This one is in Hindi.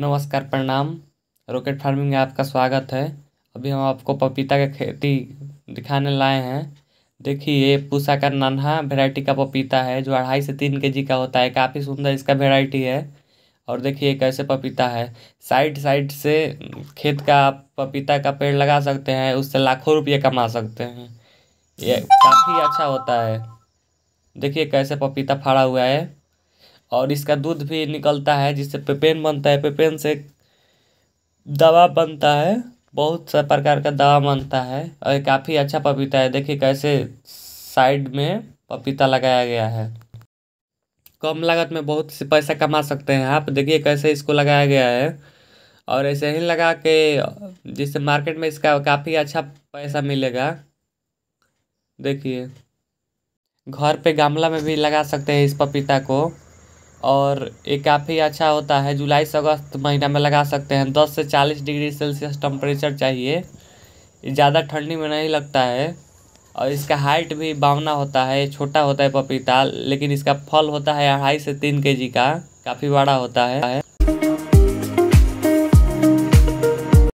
नमस्कार प्रणाम रॉकेट फार्मिंग में आपका स्वागत है अभी हम आपको पपीता का खेती दिखाने लाए हैं देखिए ये पूसा का नन्हा वेराइटी का पपीता है जो अढ़ाई से तीन के का होता है काफ़ी सुंदर इसका वेराइटी है और देखिए कैसे पपीता है साइड साइड से खेत का पपीता का पेड़ लगा सकते हैं उससे लाखों रुपये कमा सकते हैं ये काफ़ी अच्छा होता है देखिए कैसे पपीता फाड़ा हुआ है और इसका दूध भी निकलता है जिससे पेपेन बनता है पेपेन से दवा बनता है बहुत सा प्रकार का दवा बनता है और काफ़ी अच्छा पपीता है देखिए कैसे साइड में पपीता लगाया गया है कम लागत में बहुत से पैसा कमा सकते हैं आप देखिए कैसे इसको लगाया गया है और ऐसे ही लगा के जिससे मार्केट में इसका काफ़ी अच्छा पैसा मिलेगा देखिए घर पे गमला में भी लगा सकते हैं इस पपीता को और ये काफ़ी अच्छा होता है जुलाई से अगस्त महीना में लगा सकते हैं दस से चालीस डिग्री सेल्सियस टम्परेचर चाहिए ज़्यादा ठंडी में नहीं लगता है और इसका हाइट भी बावना होता है छोटा होता है पपीता लेकिन इसका फल होता है अढ़ाई से तीन के जी का काफ़ी बड़ा होता है